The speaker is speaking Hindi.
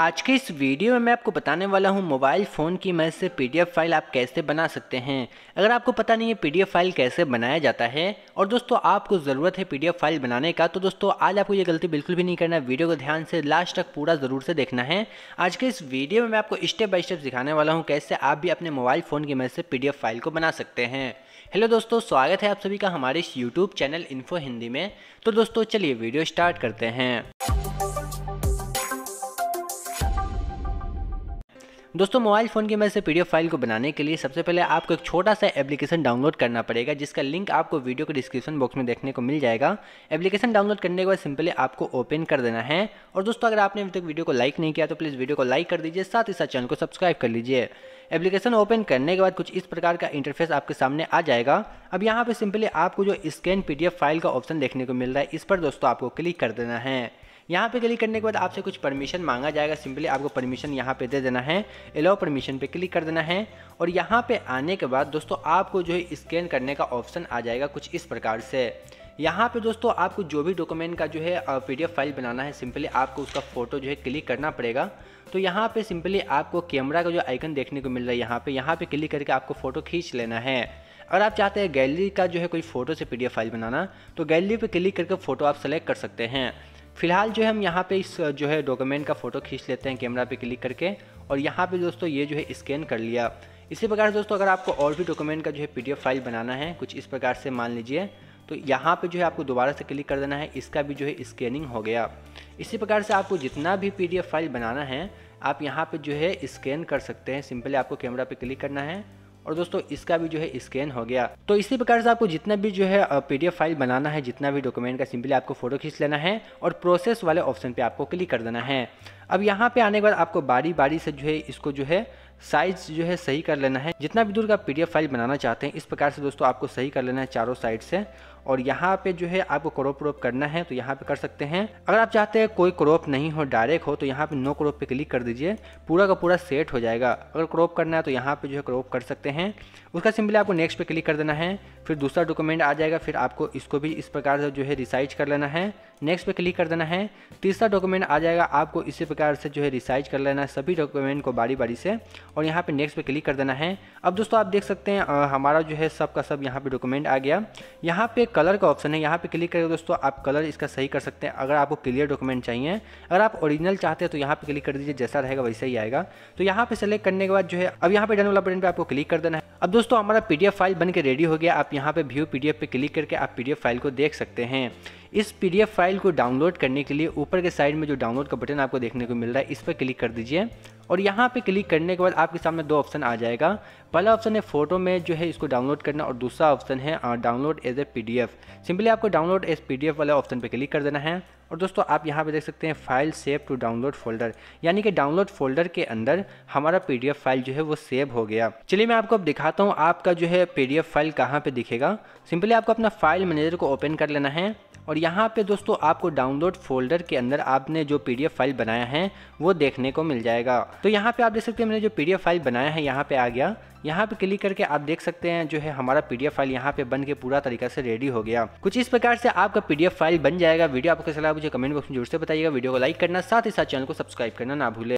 आज के इस वीडियो में मैं आपको बताने वाला हूँ मोबाइल फ़ोन की मदद से पीडीएफ फाइल आप कैसे बना सकते हैं अगर आपको पता नहीं है पीडीएफ फाइल कैसे बनाया जाता है और दोस्तों आपको ज़रूरत है पीडीएफ फाइल बनाने का तो दोस्तों आज आपको ये गलती बिल्कुल भी नहीं करना वीडियो को ध्यान से लास्ट तक पूरा ज़रूर से देखना है आज के इस वीडियो में मैं आपको स्टेप बाई स्टेप सिखाने वाला हूँ कैसे आप भी अपने मोबाइल फ़ोन की मदद से पी फाइल को बना सकते हैं हेलो दोस्तों स्वागत है आप सभी का हमारे इस यूट्यूब चैनल इन्फो हिंदी में तो दोस्तों चलिए वीडियो स्टार्ट करते हैं दोस्तों मोबाइल फ़ोन की मदद से पीडीएफ फाइल को बनाने के लिए सबसे पहले आपको एक छोटा सा एप्लीकेशन डाउनलोड करना पड़ेगा जिसका लिंक आपको वीडियो के डिस्क्रिप्शन बॉक्स में देखने को मिल जाएगा एप्लीकेशन डाउनलोड करने के बाद सिंपली आपको ओपन कर देना है और दोस्तों अगर आपने अभी तक वीडियो को लाइक नहीं किया तो प्लीज़ वीडियो को लाइक कर दीजिए साथ ही साथ चैनल को सब्सक्राइब कर लीजिए एप्लीकेशन ओपन करने के बाद कुछ इस प्रकार का इंटरफेस आपके सामने आ जाएगा अब यहाँ पर सिंपली आपको जो स्कैन पीडीएफ फाइल का ऑप्शन देखने को मिल रहा है इस पर दोस्तों आपको क्लिक कर देना है यहाँ पे क्लिक करने के बाद आपसे कुछ परमिशन मांगा जाएगा सिंपली आपको परमिशन यहाँ पे दे देना है एलाउ परमिशन पे क्लिक कर देना है और यहाँ पे आने के बाद दोस्तों आपको जो है स्कैन करने का ऑप्शन आ जाएगा कुछ इस प्रकार से यहाँ पे दोस्तों आपको जो भी डॉक्यूमेंट का जो है पीडीएफ फाइल बनाना है सिंपली आपको उसका फ़ोटो जो है क्लिक करना पड़ेगा तो यहाँ पे सिंपली आपको कैमरा का जो आइकन देखने को मिल रहा है यहाँ पे यहाँ पे क्लिक करके आपको फ़ोटो खींच लेना है अगर आप चाहते हैं गैलरी का जो है कोई फ़ोटो से पीडीएफ फाइल बनाना तो गैलरी पे क्लिक करके फ़ोटो आप सेलेक्ट कर सकते हैं फिलहाल जो है हम यहाँ पे इस जो है डॉक्यूमेंट का फ़ोटो खींच लेते हैं कैमरा पे क्लिक करके और यहाँ पे दोस्तों ये जो है स्कैन कर लिया इसी प्रकार से दोस्तों अगर आपको और भी डॉक्यूमेंट का जो है पीडीएफ फाइल बनाना है कुछ इस प्रकार से मान लीजिए तो यहाँ पे जो है आपको दोबारा से क्लिक कर देना है इसका भी जो है स्कैनिंग हो गया इसी प्रकार से आपको जितना भी पी फाइल बनाना है आप यहाँ पर जो है स्कैन कर सकते हैं सिंपली आपको कैमरा पे क्लिक करना है और दोस्तों इसका भी जो है स्कैन हो गया तो इसी प्रकार से आपको जितना भी जो है पीडीएफ फाइल बनाना है जितना भी डॉक्यूमेंट का सिंपली आपको फोटो खींच लेना है और प्रोसेस वाले ऑप्शन पे आपको क्लिक कर देना है अब यहाँ पे आने के बाद आपको बारी बारी से जो है इसको जो है साइज जो है सही कर लेना है जितना भी दूर का पी फाइल बनाना चाहते हैं इस प्रकार से दोस्तों आपको सही कर लेना है चारों साइड से और यहाँ पे जो है आपको क्रॉप व्रोप करना है तो यहाँ पे कर सकते हैं अगर आप चाहते हैं कोई क्रॉप नहीं हो डायरेक्ट हो तो यहाँ पे नो क्रॉप पे क्लिक कर दीजिए पूरा का पूरा सेट हो जाएगा अगर क्रॉप करना है तो यहाँ पे जो है क्रॉप कर सकते हैं उसका सिंपली आपको नेक्स्ट पे क्लिक कर देना है फिर दूसरा डॉक्यूमेंट आ जाएगा फिर आपको इसको भी इस प्रकार से जो है रिसाइज कर लेना है नेक्स्ट पे क्लिक कर देना है तीसरा डॉक्यूमेंट आ जाएगा आपको इसी प्रकार से जो है रिसाइज कर लेना है सभी डॉक्यूमेंट को बारी बारी से और यहाँ पे नेक्स्ट पे क्लिक कर देना है अब दोस्तों आप देख सकते हैं आ, हमारा जो है सब का सब यहाँ पे डॉक्यूमेंट आ गया यहाँ पे कलर का ऑप्शन है यहाँ पे क्लिक करेगा दोस्तों आप कलर इसका सही कर सकते हैं अगर आपको क्लियर डॉक्यूमेंट चाहिए अगर आप ओरिजिनल चाहते हैं तो यहाँ पे क्लिक कर दीजिए जैसा रहेगा वैसा ही आएगा तो यहाँ पे सेलेक्ट करने के बाद जो है अब यहाँ पे डन वाला बटन पर आपको क्लिक कर देना है अब दोस्तों हमारा पीडीएफ फाइल बनकर रेडी हो गया आप यहाँ पे व्यू पीडीएफ पे क्लिक करके आप पीडीएफ फाइल को देख सकते हैं इस पीडीएफ फाइल को डाउनलोड करने के लिए ऊपर के साइड में जो डाउनलोड का बटन आपको देखने को मिल रहा है इस पर क्लिक कर दीजिए और यहाँ पे क्लिक करने के बाद आपके सामने दो ऑप्शन आ जाएगा पहला ऑप्शन है फोटो में जो है इसको डाउनलोड करना और दूसरा ऑप्शन है download as A P simply आपको डाउनलोड एज पी वाला ऑप्शन पे क्लिक कर देना है और दोस्तों आप यहाँ पे देख सकते हैं file save to download folder यानी कि डाउनलोड फोल्डर के अंदर हमारा पी फाइल जो है वो सेव हो गया चलिए मैं आपको अब दिखाता हूँ आपका जो है पी फाइल कहाँ पर दिखेगा सिंपली आपको अपना फाइल मैनेजर को ओपन कर लेना है और यहाँ पे दोस्तों आपको डाउनलोड फोल्डर के अंदर आपने जो पीडीएफ फाइल बनाया है वो देखने को मिल जाएगा तो यहाँ पे आप देख सकते हैं मैंने जो पीडीएफ फाइल बनाया है यहाँ पे आ गया यहाँ पे क्लिक करके आप देख सकते हैं जो है हमारा पीडीएफ फाइल यहाँ पे बन के पूरा तरीका से रेडी हो गया कुछ इस प्रकार से आपका पीडीएफ फाइल बन जाएगा वीडियो आपको कैसा लगा मुझे कमेंट बॉक्स में जोर से बताइएगा वीडियो को लाइक करना साथ ही साथ चैनल को सब्सक्राइब करना ना भूले